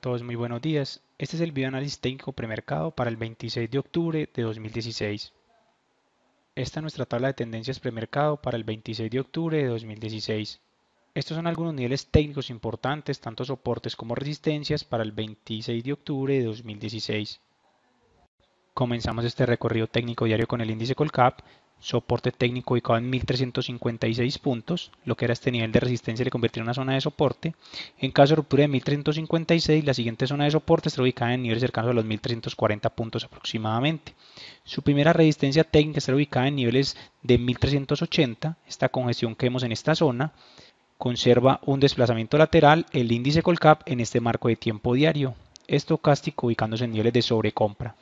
todos muy buenos días. Este es el video análisis técnico premercado para el 26 de octubre de 2016. Esta es nuestra tabla de tendencias premercado para el 26 de octubre de 2016. Estos son algunos niveles técnicos importantes, tanto soportes como resistencias para el 26 de octubre de 2016. Comenzamos este recorrido técnico diario con el índice Colcap, soporte técnico ubicado en 1356 puntos, lo que era este nivel de resistencia le convirtió en una zona de soporte. En caso de ruptura de 1356, la siguiente zona de soporte está ubicada en niveles cercanos a los 1340 puntos aproximadamente. Su primera resistencia técnica está ubicada en niveles de 1380, esta congestión que vemos en esta zona conserva un desplazamiento lateral el índice Colcap en este marco de tiempo diario, estocástico ubicándose en niveles de sobrecompra.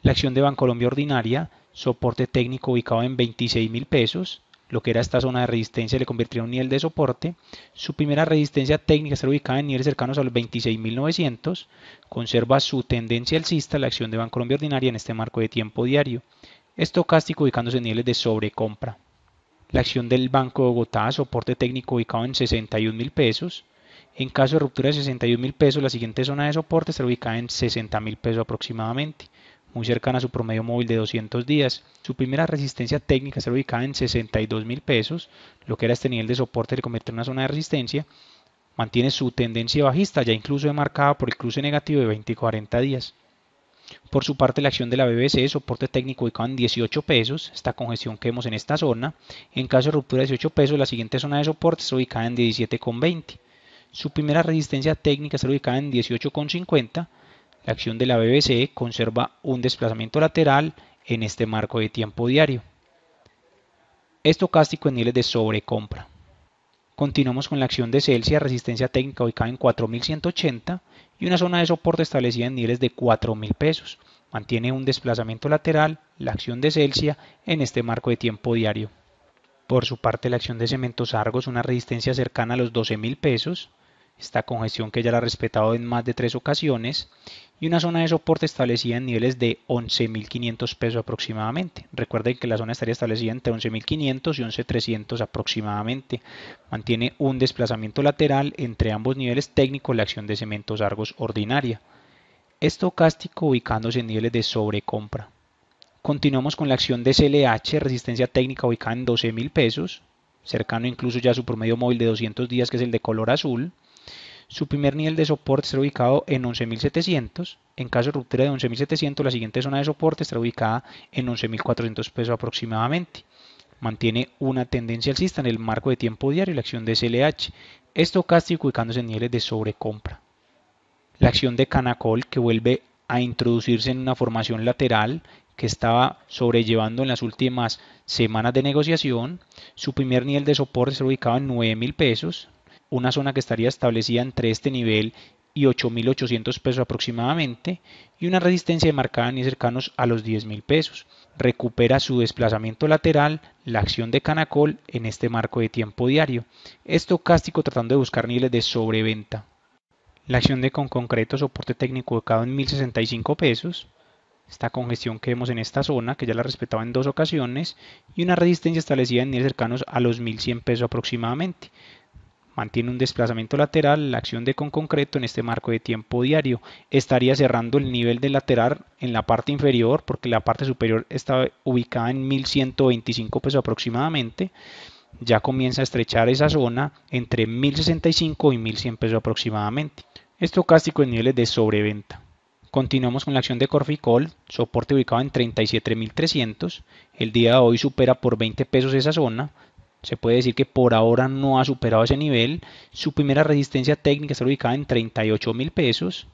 La acción de Bancolombia ordinaria soporte técnico ubicado en $26,000, mil pesos, lo que era esta zona de resistencia le convertiría en un nivel de soporte. Su primera resistencia técnica se ubicada en niveles cercanos a los 26.900. Conserva su tendencia alcista la acción de Colombia Ordinaria en este marco de tiempo diario. Estocástico ubicándose en niveles de sobrecompra. La acción del Banco de Bogotá, soporte técnico ubicado en 61 mil pesos. En caso de ruptura de 61 mil pesos, la siguiente zona de soporte estará ubicada en 60 mil pesos aproximadamente muy cercana a su promedio móvil de 200 días. Su primera resistencia técnica se ubicada en 62 mil pesos, lo que era este nivel de soporte le convertir una zona de resistencia. Mantiene su tendencia bajista, ya incluso demarcada por el cruce negativo de 20 y 40 días. Por su parte, la acción de la BBC, soporte técnico ubicado en 18 pesos, esta congestión que vemos en esta zona. En caso de ruptura de 18 pesos, la siguiente zona de soporte está ubicada en 17,20. Su primera resistencia técnica está ubicada en 18,50 la acción de la BBC conserva un desplazamiento lateral en este marco de tiempo diario. Estocástico en niveles de sobrecompra. Continuamos con la acción de Celsius, resistencia técnica ubicada en 4180 y una zona de soporte establecida en niveles de 4000 pesos. Mantiene un desplazamiento lateral la acción de Celsius en este marco de tiempo diario. Por su parte, la acción de Cementos Argos, una resistencia cercana a los 12.000 pesos, esta congestión que ya la ha respetado en más de tres ocasiones, y una zona de soporte establecida en niveles de 11.500 pesos aproximadamente. Recuerden que la zona estaría establecida entre 11.500 y 11.300 aproximadamente. Mantiene un desplazamiento lateral entre ambos niveles técnicos la acción de cementos argos ordinaria. Estocástico ubicándose en niveles de sobrecompra. Continuamos con la acción de CLH, resistencia técnica ubicada en 12.000 pesos, cercano incluso ya su promedio móvil de 200 días que es el de color azul su primer nivel de soporte está ubicado en 11.700. En caso de ruptura de 11.700, la siguiente zona de soporte está ubicada en 11.400 pesos aproximadamente. Mantiene una tendencia alcista en el marco de tiempo diario y la acción de SLH, estocástico ubicándose en niveles de sobrecompra. La acción de Canacol, que vuelve a introducirse en una formación lateral que estaba sobrellevando en las últimas semanas de negociación. Su primer nivel de soporte está ubicado en $9,000 pesos una zona que estaría establecida entre este nivel y 8.800 pesos aproximadamente y una resistencia marcada ni cercanos a los 10.000 pesos. Recupera su desplazamiento lateral, la acción de Canacol en este marco de tiempo diario. Estocástico tratando de buscar niveles de sobreventa. La acción de con concreto soporte técnico ubicado en 1.065 pesos. Esta congestión que vemos en esta zona, que ya la respetaba en dos ocasiones, y una resistencia establecida en niveles cercanos a los 1.100 pesos aproximadamente. Mantiene un desplazamiento lateral, la acción de con concreto en este marco de tiempo diario. Estaría cerrando el nivel de lateral en la parte inferior porque la parte superior está ubicada en 1125 pesos aproximadamente ya comienza a estrechar esa zona entre 1065 y 1100 pesos aproximadamente. Estocástico en niveles de sobreventa. Continuamos con la acción de Corficol, soporte ubicado en 37.300. El día de hoy supera por 20 pesos esa zona, se puede decir que por ahora no ha superado ese nivel. Su primera resistencia técnica está ubicada en 38 mil pesos.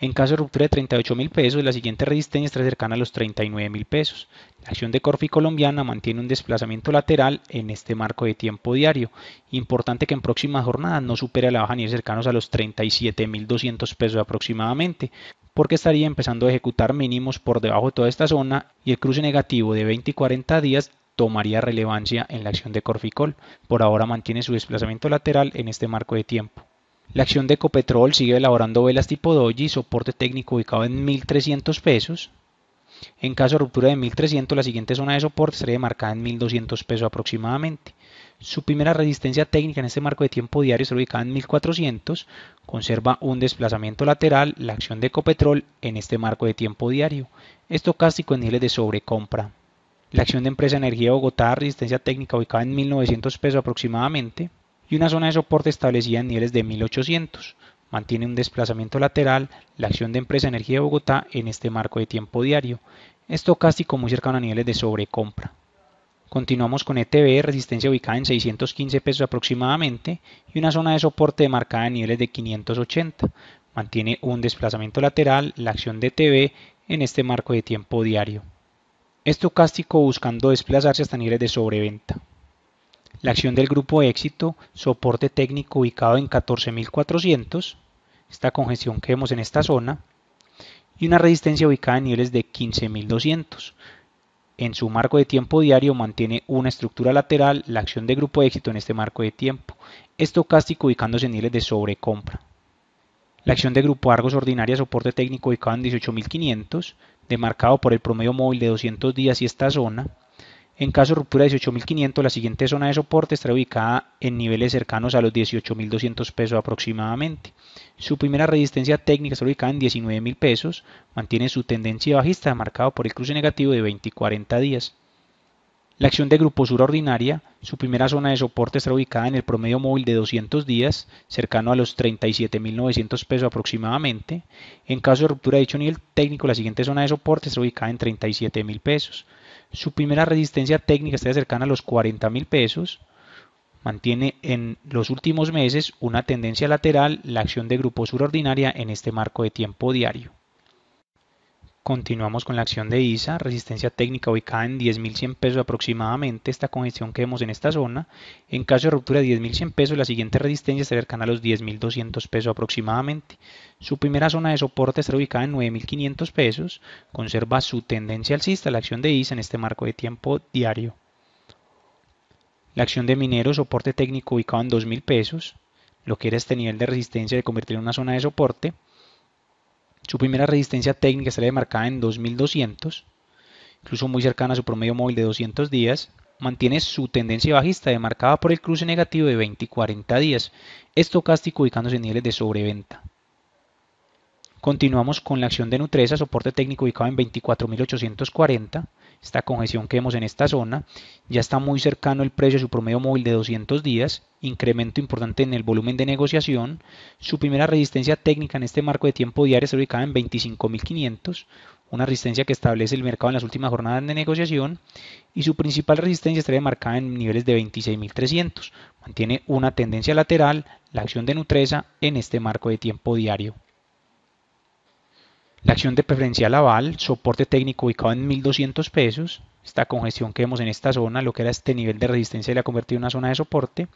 En caso de ruptura de 38 mil pesos, la siguiente resistencia está cercana a los 39 mil pesos. La acción de Corfi colombiana mantiene un desplazamiento lateral en este marco de tiempo diario. Importante que en próximas jornadas no supere la baja ni cercanos a los 37 mil 200 pesos aproximadamente, porque estaría empezando a ejecutar mínimos por debajo de toda esta zona y el cruce negativo de 20 y 40 días tomaría relevancia en la acción de Corficol. Por ahora mantiene su desplazamiento lateral en este marco de tiempo. La acción de Ecopetrol sigue elaborando velas tipo doji, soporte técnico ubicado en 1300 pesos. En caso de ruptura de 1300, la siguiente zona de soporte sería marcada en 1200 pesos aproximadamente. Su primera resistencia técnica en este marco de tiempo diario se ubicada en 1400, conserva un desplazamiento lateral, la acción de Ecopetrol en este marco de tiempo diario, estocástico en niveles de sobrecompra la acción de Empresa Energía de Bogotá, resistencia técnica ubicada en 1900 pesos aproximadamente, y una zona de soporte establecida en niveles de 1800. Mantiene un desplazamiento lateral la acción de Empresa Energía de Bogotá en este marco de tiempo diario, Esto estocástico muy cercano a niveles de sobrecompra. Continuamos con ETB, resistencia ubicada en 615 pesos aproximadamente y una zona de soporte marcada en niveles de 580. Mantiene un desplazamiento lateral la acción de ETB en este marco de tiempo diario estocástico buscando desplazarse hasta niveles de sobreventa. La acción del grupo éxito, soporte técnico ubicado en 14.400, esta congestión que vemos en esta zona, y una resistencia ubicada en niveles de 15.200. En su marco de tiempo diario mantiene una estructura lateral la acción del grupo éxito en este marco de tiempo, estocástico ubicándose en niveles de sobrecompra. La acción de Grupo Argos Ordinaria Soporte Técnico ubicado en 18.500, demarcado por el promedio móvil de 200 días y esta zona. En caso de ruptura 18.500, la siguiente zona de soporte estará ubicada en niveles cercanos a los 18.200 pesos aproximadamente. Su primera resistencia técnica está ubicada en 19.000 pesos, mantiene su tendencia bajista marcado por el cruce negativo de 20 y 40 días. La acción de gruposura ordinaria, su primera zona de soporte está ubicada en el promedio móvil de 200 días, cercano a los 37.900 pesos aproximadamente. En caso de ruptura de dicho nivel técnico, la siguiente zona de soporte está ubicada en 37.000 pesos. Su primera resistencia técnica está cercana a los 40.000 pesos. Mantiene en los últimos meses una tendencia lateral la acción de gruposura ordinaria en este marco de tiempo diario. Continuamos con la acción de ISA, resistencia técnica ubicada en 10.100 pesos aproximadamente, esta congestión que vemos en esta zona. En caso de ruptura de 10.100 pesos, la siguiente resistencia se cercana a los 10.200 pesos aproximadamente. Su primera zona de soporte estará ubicada en 9.500 pesos, conserva su tendencia alcista, la acción de ISA en este marco de tiempo diario. La acción de minero, soporte técnico ubicado en 2.000 pesos, lo que era este nivel de resistencia de convertir en una zona de soporte. Su primera resistencia técnica está demarcada en 2200, incluso muy cercana a su promedio móvil de 200 días. Mantiene su tendencia bajista demarcada por el cruce negativo de 20 y 40 días, estocástico ubicándose en niveles de sobreventa. Continuamos con la acción de Nutresa, soporte técnico ubicado en 24.840 esta congestión que vemos en esta zona, ya está muy cercano el precio de su promedio móvil de 200 días, incremento importante en el volumen de negociación, su primera resistencia técnica en este marco de tiempo diario está ubicada en 25.500, una resistencia que establece el mercado en las últimas jornadas de negociación, y su principal resistencia está marcada en niveles de 26.300, mantiene una tendencia lateral, la acción de Nutresa en este marco de tiempo diario. La acción de preferencial aval, soporte técnico ubicado en 1200 pesos, esta congestión que vemos en esta zona, lo que era este nivel de resistencia, le ha convertido en una zona de soporte,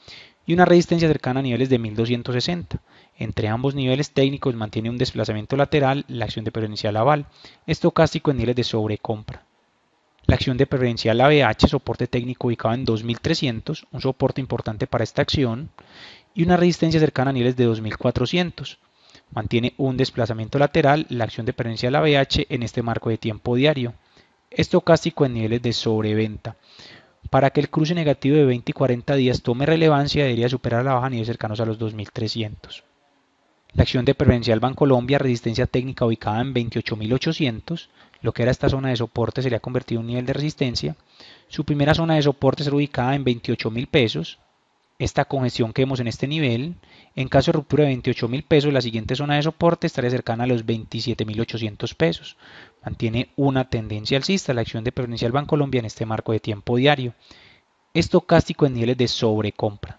y una resistencia cercana a niveles de 1260. Entre ambos niveles técnicos mantiene un desplazamiento lateral, la acción de preferencial aval, estocástico en niveles de sobrecompra. La acción de preferencial ABH, soporte técnico ubicado en 2300, un soporte importante para esta acción, y una resistencia cercana a niveles de 2400. Mantiene un desplazamiento lateral la acción de pertenencia de la BH en este marco de tiempo diario. Estocástico en niveles de sobreventa. Para que el cruce negativo de 20 y 40 días tome relevancia, debería superar la baja a niveles cercanos a los 2300. La acción de banco Colombia resistencia técnica ubicada en 28.800, lo que era esta zona de soporte sería convertido en un nivel de resistencia. Su primera zona de soporte será ubicada en 28.000 pesos, esta congestión que vemos en este nivel. En caso de ruptura de 28 mil pesos, la siguiente zona de soporte estaría cercana a los $27,800 mil pesos. Mantiene una tendencia alcista la acción de Banco Bancolombia en este marco de tiempo diario. Estocástico en niveles de sobrecompra.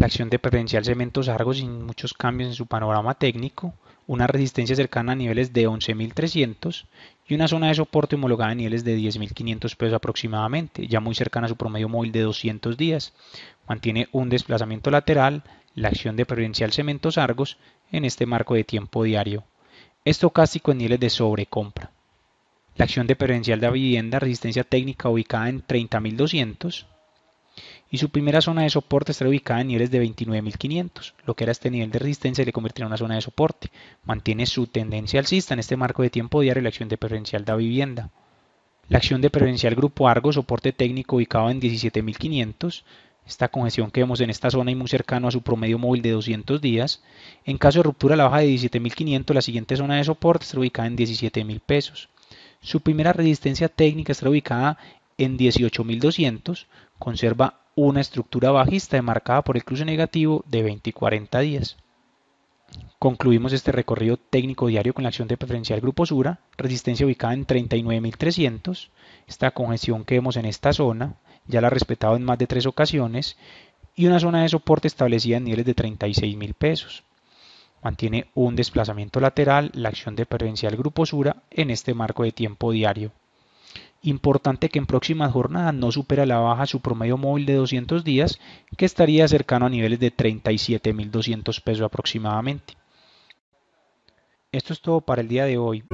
La acción de preferencial Cementos Argos sin muchos cambios en su panorama técnico, una resistencia cercana a niveles de 11.300 y una zona de soporte homologada a niveles de 10.500 pesos aproximadamente, ya muy cercana a su promedio móvil de 200 días. Mantiene un desplazamiento lateral, la acción de preferencial Cementos Argos en este marco de tiempo diario. Estocástico en niveles de sobrecompra. La acción de preferencial de vivienda, resistencia técnica ubicada en 30.200 y su primera zona de soporte estará ubicada en niveles de 29.500. Lo que era este nivel de resistencia le convertirá en una zona de soporte. Mantiene su tendencia alcista en este marco de tiempo diario la acción de preferencial da vivienda. La acción de preferencial Grupo Argo, soporte técnico ubicado en 17.500. Esta congestión que vemos en esta zona y muy cercano a su promedio móvil de 200 días. En caso de ruptura a la baja de 17.500, la siguiente zona de soporte estará ubicada en 17.000 pesos. Su primera resistencia técnica estará ubicada en 18.200. Conserva una estructura bajista demarcada por el cruce negativo de 20 y 40 días. Concluimos este recorrido técnico diario con la acción de preferencial grupo Sura, resistencia ubicada en 39.300, esta congestión que vemos en esta zona, ya la ha respetado en más de tres ocasiones, y una zona de soporte establecida en niveles de 36.000 pesos. Mantiene un desplazamiento lateral la acción de preferencial grupo Sura en este marco de tiempo diario. Importante que en próximas jornadas no supera la baja su promedio móvil de 200 días, que estaría cercano a niveles de 37.200 pesos aproximadamente. Esto es todo para el día de hoy.